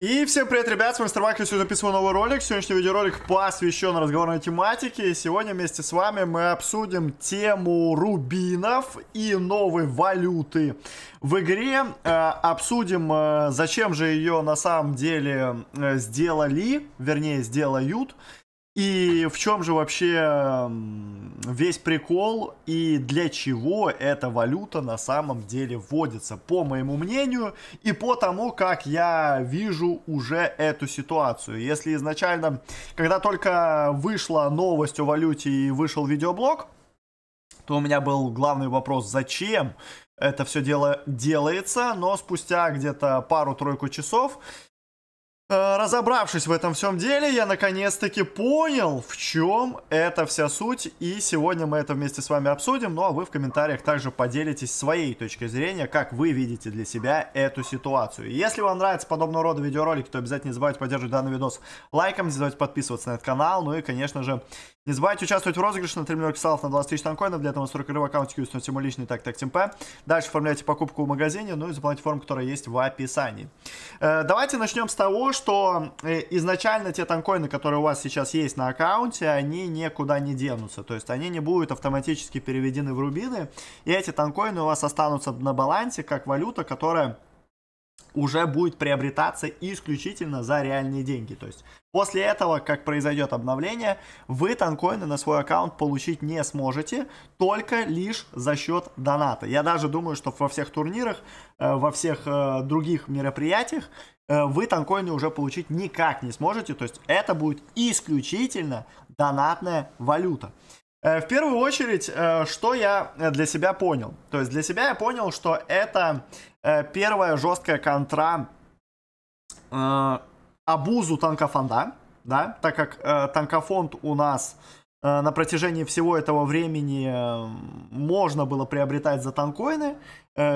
И всем привет, ребят, с вами Мистер сегодня записываю новый ролик. Сегодняшний видеоролик посвящен разговорной тематике. И сегодня вместе с вами мы обсудим тему рубинов и новой валюты в игре. Э, обсудим, э, зачем же ее на самом деле э, сделали, вернее сделают. И в чем же вообще весь прикол и для чего эта валюта на самом деле вводится, по моему мнению и по тому, как я вижу уже эту ситуацию. Если изначально, когда только вышла новость о валюте и вышел видеоблог, то у меня был главный вопрос, зачем это все дело делается, но спустя где-то пару-тройку часов Э, разобравшись в этом всем деле, я наконец-таки понял, в чем эта вся суть. И сегодня мы это вместе с вами обсудим. Ну а вы в комментариях также поделитесь своей точкой зрения, как вы видите для себя эту ситуацию. Если вам нравятся подобного рода видеоролики, то обязательно не забывайте поддерживать данный видос лайком, не забывайте подписываться на этот канал. Ну и, конечно же, не забывайте участвовать в розыгрыше на 3 миллиона кристаллов на 20 тысяч танкоинов. Для этого настройка рыба аккаунт QS, тему личный, так так темпе. Дальше оформляйте покупку в магазине, ну и заполняйте форму, которая есть в описании. Э, давайте начнем с того, что что э, изначально те танкоины, которые у вас сейчас есть на аккаунте, они никуда не денутся. То есть они не будут автоматически переведены в рубины. И эти танкоины у вас останутся на балансе как валюта, которая уже будет приобретаться исключительно за реальные деньги. То есть после этого, как произойдет обновление, вы танкоины на свой аккаунт получить не сможете, только лишь за счет доната. Я даже думаю, что во всех турнирах, э, во всех э, других мероприятиях э, вы танкоины уже получить никак не сможете. То есть это будет исключительно донатная валюта. Э, в первую очередь, э, что я э, для себя понял? То есть для себя я понял, что это первая жесткая контра абузу танкофонда, да, так как танкофонд у нас на протяжении всего этого времени можно было приобретать за танкоины,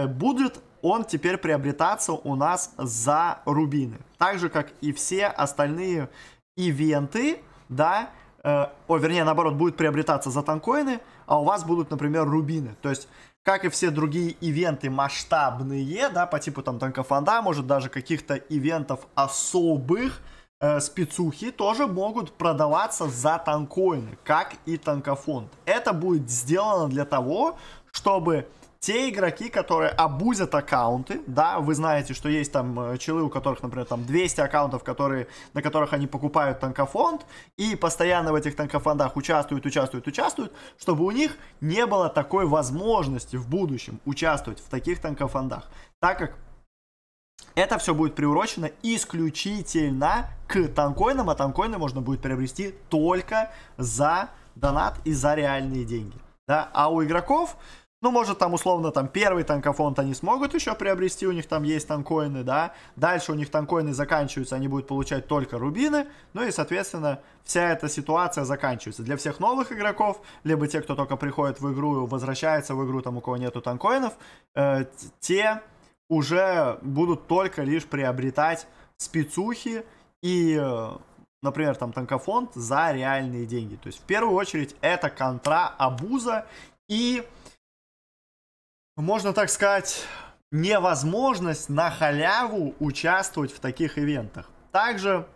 будет он теперь приобретаться у нас за рубины. Так же, как и все остальные ивенты, да, Э, о, вернее, наоборот, будут приобретаться за танкоины, а у вас будут, например, рубины. То есть, как и все другие ивенты масштабные, да, по типу там танкофонда, может, даже каких-то ивентов особых, э, спецухи тоже могут продаваться за танкоины, как и танкофонд. Это будет сделано для того, чтобы те игроки, которые обузят аккаунты, да, вы знаете, что есть там э, челы, у которых, например, там 200 аккаунтов, которые, на которых они покупают танкофонд, и постоянно в этих танкофондах участвуют, участвуют, участвуют, чтобы у них не было такой возможности в будущем участвовать в таких танкофондах, так как это все будет приурочено исключительно к танкоинам, а танкоины можно будет приобрести только за донат и за реальные деньги. Да? А у игроков, ну, может, там, условно, там, первый танкофонд они смогут еще приобрести, у них там есть танкоины, да. Дальше у них танкоины заканчиваются, они будут получать только рубины. Ну и, соответственно, вся эта ситуация заканчивается. Для всех новых игроков, либо те, кто только приходит в игру, и возвращается в игру, там, у кого нету танкоинов, э, те уже будут только лишь приобретать спецухи и, э, например, там, танкофонд за реальные деньги. То есть, в первую очередь, это контра, абуза и можно так сказать, невозможность на халяву участвовать в таких ивентах. Также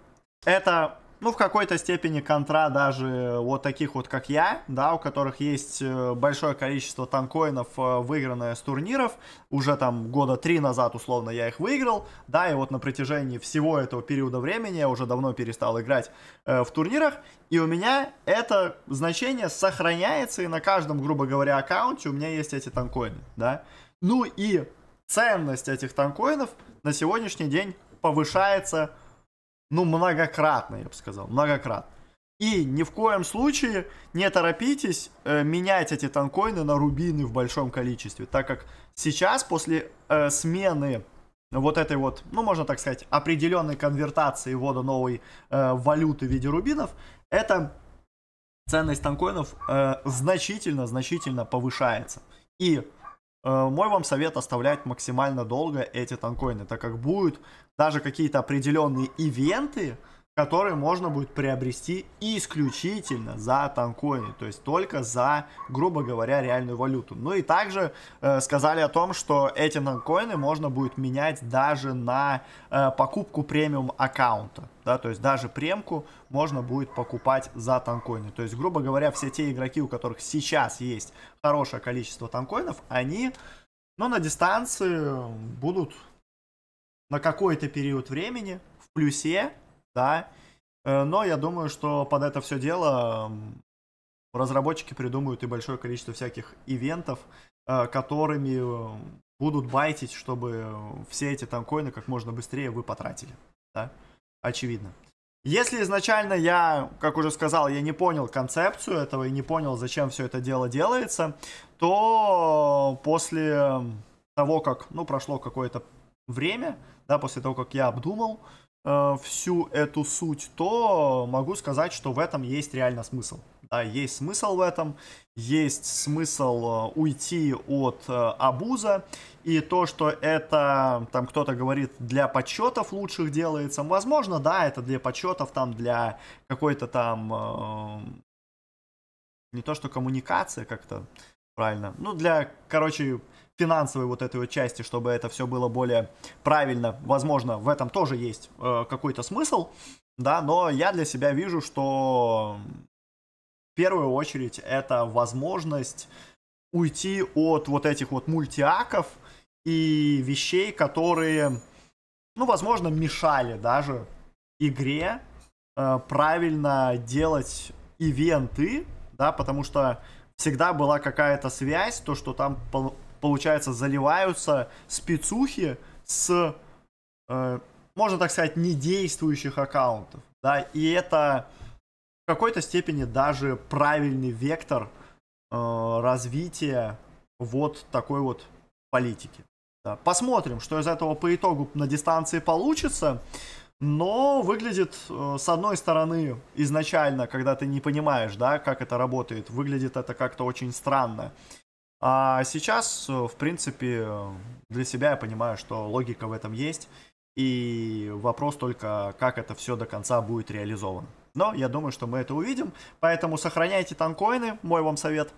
это ну, в какой-то степени контра даже э, вот таких вот, как я, да, у которых есть э, большое количество танкоинов, э, выигранное с турниров, уже там года три назад, условно, я их выиграл, да, и вот на протяжении всего этого периода времени я уже давно перестал играть э, в турнирах, и у меня это значение сохраняется, и на каждом, грубо говоря, аккаунте у меня есть эти танкоины, да. Ну и ценность этих танкоинов на сегодняшний день повышается ну, многократно, я бы сказал, многократно. И ни в коем случае не торопитесь э, менять эти танкоины на рубины в большом количестве, так как сейчас после э, смены вот этой вот, ну можно так сказать, определенной конвертации ввода новой э, валюты в виде рубинов, эта ценность танкоинов э, значительно-значительно повышается. И Э, мой вам совет оставлять максимально долго эти танкоины, так как будут даже какие-то определенные ивенты, которые можно будет приобрести исключительно за танкоины, то есть только за, грубо говоря, реальную валюту. Ну и также э, сказали о том, что эти танкоины можно будет менять даже на э, покупку премиум аккаунта да, то есть даже премку можно будет покупать за танкоины. То есть, грубо говоря, все те игроки, у которых сейчас есть хорошее количество танкоинов, они, ну, на дистанции будут на какой-то период времени в плюсе, да, э, но я думаю, что под это все дело разработчики придумают и большое количество всяких ивентов, э, которыми э, будут байтить, чтобы все эти танкоины как можно быстрее вы потратили. Да? очевидно. Если изначально я, как уже сказал, я не понял концепцию этого и не понял, зачем все это дело делается, то после того, как, ну, прошло какое-то время, да, после того, как я обдумал э, всю эту суть, то могу сказать, что в этом есть реально смысл. А есть смысл в этом, есть смысл э, уйти от э, абуза, и то, что это, там кто-то говорит, для подсчетов лучших делается, возможно, да, это для подсчетов, там, для какой-то там, э, не то что коммуникация как-то, правильно, ну, для, короче, финансовой вот этой вот части, чтобы это все было более правильно. Возможно, в этом тоже есть э, какой-то смысл, да, но я для себя вижу, что первую очередь это возможность уйти от вот этих вот мультиаков и вещей, которые, ну, возможно, мешали даже игре э, правильно делать ивенты, да, потому что всегда была какая-то связь, то, что там, получается, заливаются спецухи с, э, можно так сказать, недействующих аккаунтов, да, и это в какой-то степени даже правильный вектор э, развития вот такой вот политики. Да. Посмотрим, что из этого по итогу на дистанции получится. Но выглядит, э, с одной стороны, изначально, когда ты не понимаешь, да, как это работает, выглядит это как-то очень странно. А сейчас, э, в принципе, для себя я понимаю, что логика в этом есть. И вопрос только, как это все до конца будет реализовано. Но я думаю, что мы это увидим. Поэтому сохраняйте танкоины, мой вам совет.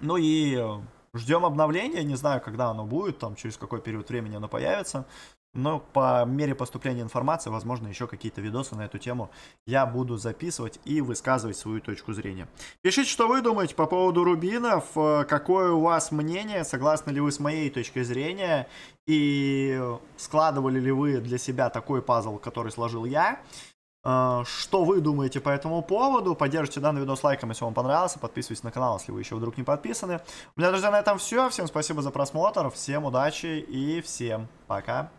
Ну и э, ждем обновления. Не знаю, когда оно будет, там через какой период времени оно появится. Но по мере поступления информации, возможно, еще какие-то видосы на эту тему я буду записывать и высказывать свою точку зрения. Пишите, что вы думаете по поводу рубинов, э, какое у вас мнение, согласны ли вы с моей точкой зрения и э, складывали ли вы для себя такой пазл, который сложил я. Э, что вы думаете по этому поводу. Поддержите данный видос лайком, если вам понравился. Подписывайтесь на канал, если вы еще вдруг не подписаны. У меня, друзья, на этом все. Всем спасибо за просмотр. Всем удачи и всем пока.